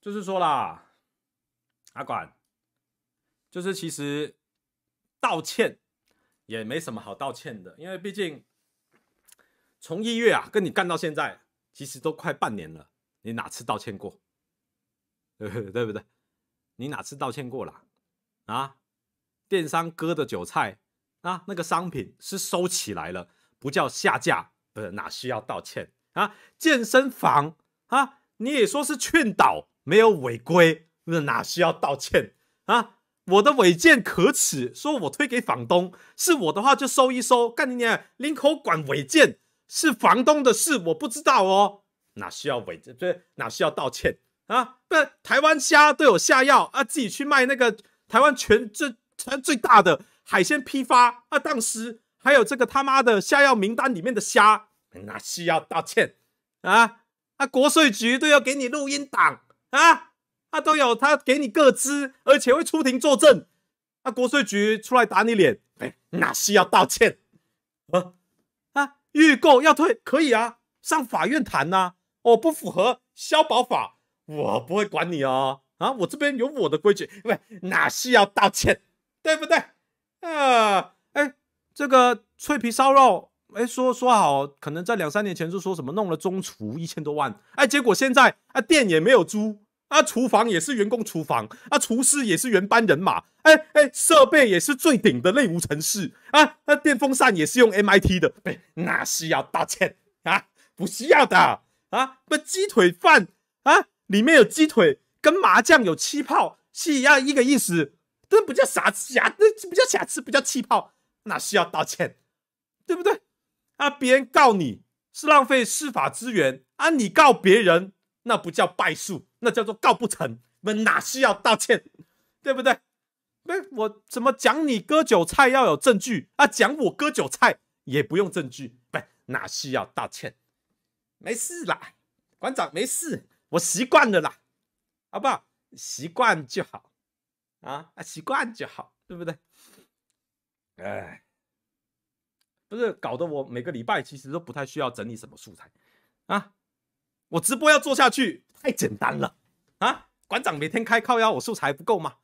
就是说啦，阿管，就是其实道歉也没什么好道歉的，因为毕竟从一月啊跟你干到现在，其实都快半年了，你哪次道歉过？对不对？你哪次道歉过了？啊，电商割的韭菜啊，那个商品是收起来了，不叫下架，不是哪需要道歉啊？健身房啊，你也说是劝导。没有违规，那哪需要道歉啊？我的违建可耻，说我推给房东，是我的话就收一收。干你娘，林口管违建是房东的事，我不知道哦。哪需要违建？这哪需要道歉啊？不，台湾虾都有下药啊，自己去卖那个台湾全最全最大的海鲜批发啊，当时还有这个他妈的下药名单里面的虾，哪需要道歉啊？啊，国税局都要给你录音档。啊，他都有，他给你个资，而且会出庭作证。那国税局出来打你脸，哎，那是要道歉。啊啊，预购要退可以啊，上法院谈呐。我不符合消保法，我不会管你哦。啊，我这边有我的规矩，喂，那是要道歉，对不对？啊，哎，这个脆皮烧肉。哎，说说好，可能在两三年前就说什么弄了中厨一千多万，哎，结果现在啊店也没有租，啊厨房也是员工厨房，啊厨师也是原班人马，哎哎，设备也是最顶的内无尘室，啊，那电风扇也是用 MIT 的，那是要道歉啊？不需要的啊，不鸡腿饭啊里面有鸡腿跟麻酱有气泡是一样一个意思，这不叫瑕疵，这不叫瑕疵，不叫气泡，那需要道歉？对不对？啊！别人告你是浪费司法资源，啊，你告别人那不叫败诉，那叫做告不成，那哪需要道歉，对不对？那我怎么讲你割韭菜要有证据啊？讲我割韭菜也不用证据，不哪需要道歉？没事啦，馆长没事，我习惯了啦，好不好？习惯就好啊啊，习惯就好，对不对？哎。不是搞得我每个礼拜其实都不太需要整理什么素材啊！我直播要做下去太简单了啊！馆长每天开靠腰，我素材不够吗？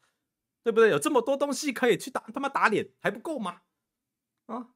对不对？有这么多东西可以去打他妈打脸还不够吗？啊！